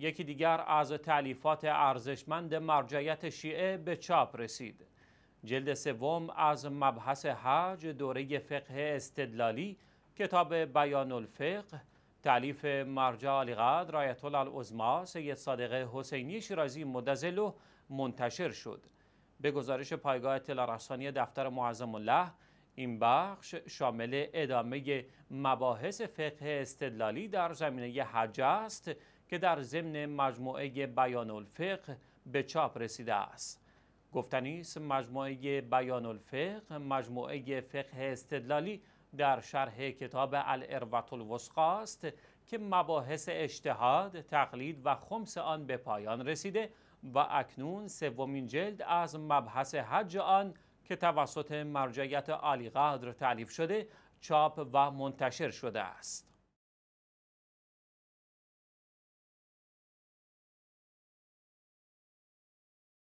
یکی دیگر از تعلیفات ارزشمند مرجعیت شیعه به چاپ رسید جلد سوم از مبحث حج دوره فقه استدلالی کتاب بیان الفقه تعلیف مرجع علی آیت الله العظما سید صادق حسینی شیرازی مدزلو منتشر شد به گزارش پایگاه اطلاع دفتر معظم الله این بخش شامل ادامه مباحث فقه استدلالی در زمینه حج است که در ضمن مجموعه بیان الفقه به چاپ رسیده است گفتنی مجموعه بیان الفقه مجموعه فقه استدلالی در شرح کتاب العروت الوسقا است که مباحث اجتهاد تقلید و خمس آن به پایان رسیده و اکنون سومین جلد از مبحث حج آن که توسط مرجعیت عالی تعلیف شده چاپ و منتشر شده است